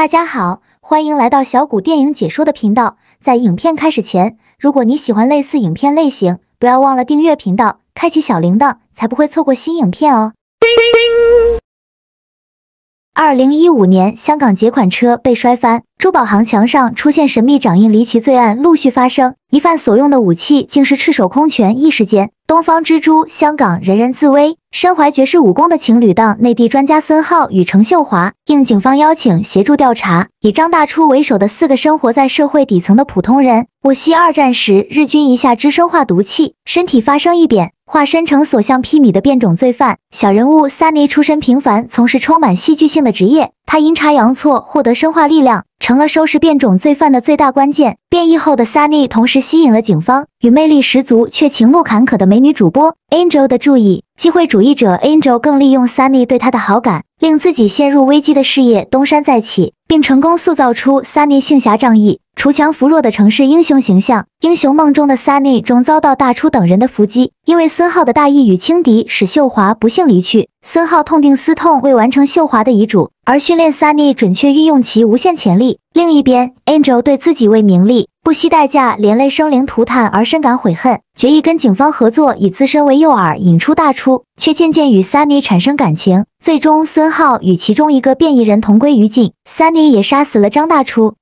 大家好，欢迎来到小谷电影解说的频道。在影片开始前，如果你喜欢类似影片类型，不要忘了订阅频道，开启小铃铛，才不会错过新影片哦。二零一五年，香港劫款车被摔翻，珠宝行墙上出现神秘掌印，离奇罪案陆续发生，疑犯所用的武器竟是赤手空拳，一时间。东方之珠，香港人人自危。身怀绝世武功的情侣档内地专家孙浩与程秀华，应警方邀请协助调查。以张大初为首的四个生活在社会底层的普通人，我惜二战时日军一下支生化毒气，身体发生异变。化身成所向披靡的变种罪犯小人物 Sunny 出身平凡，从事充满戏剧性的职业。他阴差阳错获得生化力量，成了收拾变种罪犯的最大关键。变异后的 Sunny 同时吸引了警方与魅力十足却情路坎坷的美女主播 Angel 的注意。机会主义者 Angel 更利用 Sunny 对他的好感，令自己陷入危机的事业东山再起，并成功塑造出 Sunny 性侠仗义。锄强扶弱的城市英雄形象，英雄梦中的 Sunny 终遭到大初等人的伏击。因为孙浩的大意与轻敌，使秀华不幸离去。孙浩痛定思痛，未完成秀华的遗嘱而训练 Sunny，准确运用其无限潜力。另一边，Angel 对自己为名利不惜代价，连累生灵涂炭而深感悔恨，决意跟警方合作，以自身为诱饵引出大初，却渐渐与 Sunny 产生感情。最终，孙浩与其中一个变异人同归于尽，Sunny 也杀死了张大初。